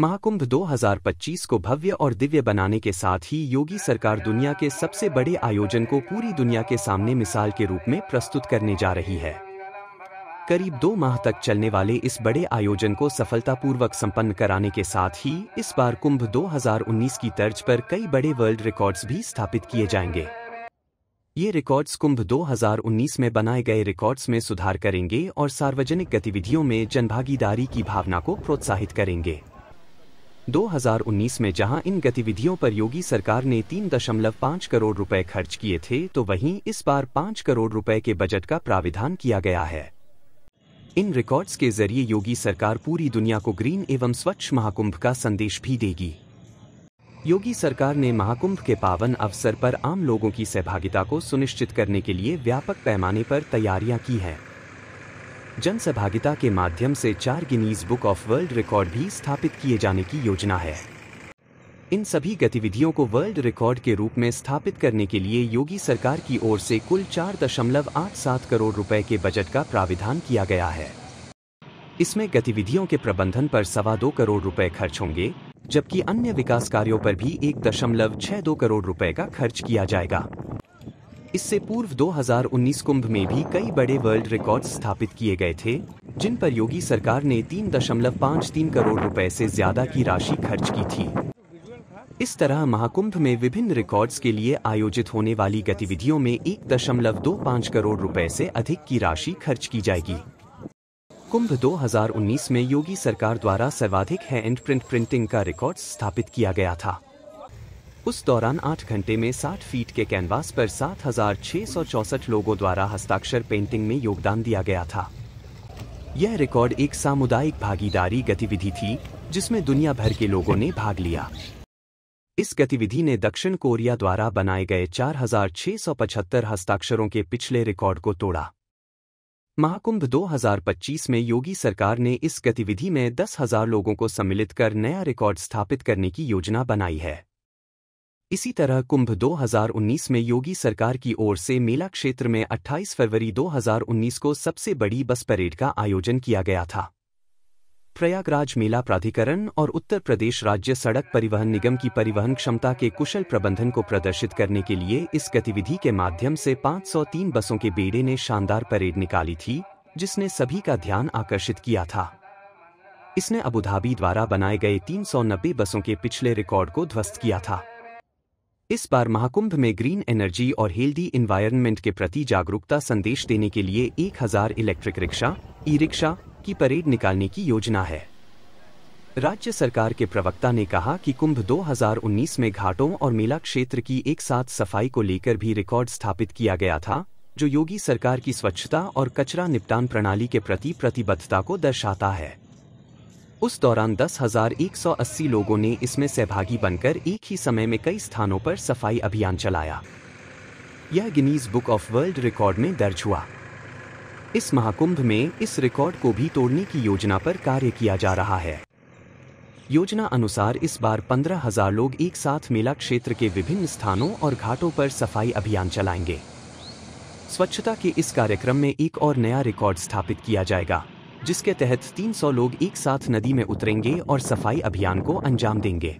महाकुंभ 2025 को भव्य और दिव्य बनाने के साथ ही योगी सरकार दुनिया के सबसे बड़े आयोजन को पूरी दुनिया के सामने मिसाल के रूप में प्रस्तुत करने जा रही है करीब दो माह तक चलने वाले इस बड़े आयोजन को सफलतापूर्वक संपन्न कराने के साथ ही इस बार कुंभ 2019 की तर्ज पर कई बड़े वर्ल्ड रिकॉर्ड्स भी स्थापित किए जाएंगे ये रिकॉर्ड्स कुंभ 2019 में बनाए गए रिकॉर्ड्स में सुधार करेंगे और सार्वजनिक गतिविधियों में जनभागीदारी की भावना को प्रोत्साहित करेंगे 2019 में जहां इन गतिविधियों पर योगी सरकार ने 3.5 करोड़ रुपए खर्च किए थे तो वहीं इस बार 5 करोड़ रुपए के बजट का प्राविधान किया गया है इन रिकॉर्ड्स के जरिए योगी सरकार पूरी दुनिया को ग्रीन एवं स्वच्छ महाकुंभ का संदेश भी देगी योगी सरकार ने महाकुंभ के पावन अवसर पर आम लोगों की सहभागिता को सुनिश्चित करने के लिए व्यापक पैमाने पर तैयारियां की हैं जनसहभागिता के माध्यम से चार Guinness book of world record भी स्थापित किए जाने की योजना है इन सभी गतिविधियों को वर्ल्ड रिकॉर्ड के रूप में स्थापित करने के लिए योगी सरकार की ओर से कुल चार दशमलव आठ सात करोड़ रुपए के बजट का प्राविधान किया गया है इसमें गतिविधियों के प्रबंधन पर सवा दो करोड़ रुपए खर्च होंगे जबकि अन्य विकास कार्यों पर भी एक दशमलव छह दो करोड़ रुपए का खर्च किया जाएगा इससे पूर्व 2019 कुंभ में भी कई बड़े वर्ल्ड रिकॉर्ड स्थापित किए गए थे जिन पर योगी सरकार ने तीन दशमलव पाँच तीन करोड़ रुपए से ज्यादा की राशि खर्च की थी इस तरह महाकुंभ में विभिन्न रिकॉर्ड्स के लिए आयोजित होने वाली गतिविधियों में एक दशमलव दो पाँच करोड़ रुपए से अधिक की राशि खर्च की जाएगी कुंभ 2019 में योगी सरकार द्वारा सर्वाधिक हैंड प्रिंट प्रिंटिंग का रिकॉर्ड स्थापित किया गया था उस दौरान आठ घंटे में साठ फीट के कैनवास पर सात हजार छह सौ चौसठ लोगों द्वारा हस्ताक्षर पेंटिंग में योगदान दिया गया था यह रिकॉर्ड एक सामुदायिक भागीदारी गतिविधि थी जिसमें दुनिया भर के लोगों ने भाग लिया इस गतिविधि ने दक्षिण कोरिया द्वारा बनाए गए 4,675 हस्ताक्षरों के पिछले रिकॉर्ड को तोड़ा महाकुंभ 2025 में योगी सरकार ने इस गतिविधि में 10,000 लोगों को सम्मिलित कर नया रिकॉर्ड स्थापित करने की योजना बनाई है इसी तरह कुंभ 2019 में योगी सरकार की ओर से मेला क्षेत्र में 28 फरवरी 2019 को सबसे बड़ी बस परेड का आयोजन किया गया था प्रयागराज मेला प्राधिकरण और उत्तर प्रदेश राज्य सड़क परिवहन निगम की परिवहन क्षमता के कुशल प्रबंधन को प्रदर्शित करने के लिए इस गतिविधि के माध्यम से 503 बसों के बेड़े ने शानदार परेड निकाली थी जिसने सभी का ध्यान आकर्षित किया था इसने अबुधाबी द्वारा बनाए गए तीन बसों के पिछले रिकॉर्ड को ध्वस्त किया था इस बार महाकुंभ में ग्रीन एनर्जी और हेल्दी इन्वायरमेंट के प्रति जागरूकता संदेश देने के लिए 1000 इलेक्ट्रिक रिक्शा ई रिक्शा की परेड निकालने की योजना है राज्य सरकार के प्रवक्ता ने कहा कि कुंभ 2019 में घाटों और मेला क्षेत्र की एक साथ सफाई को लेकर भी रिकॉर्ड स्थापित किया गया था जो योगी सरकार की स्वच्छता और कचरा निपटान प्रणाली के प्रति प्रतिबद्धता को दर्शाता है उस दौरान 10,180 लोगों ने इसमें सहभागी बनकर एक ही समय में कई स्थानों पर सफाई अभियान चलाया यह Guinness book of world record में दर्ज हुआ इस महाकुंभ में इस रिकॉर्ड को भी तोड़ने की योजना पर कार्य किया जा रहा है योजना अनुसार इस बार पंद्रह हजार लोग एक साथ मेला क्षेत्र के विभिन्न स्थानों और घाटों पर सफाई अभियान चलाएंगे स्वच्छता के इस कार्यक्रम में एक और नया रिकॉर्ड स्थापित किया जाएगा जिसके तहत 300 लोग एक साथ नदी में उतरेंगे और सफाई अभियान को अंजाम देंगे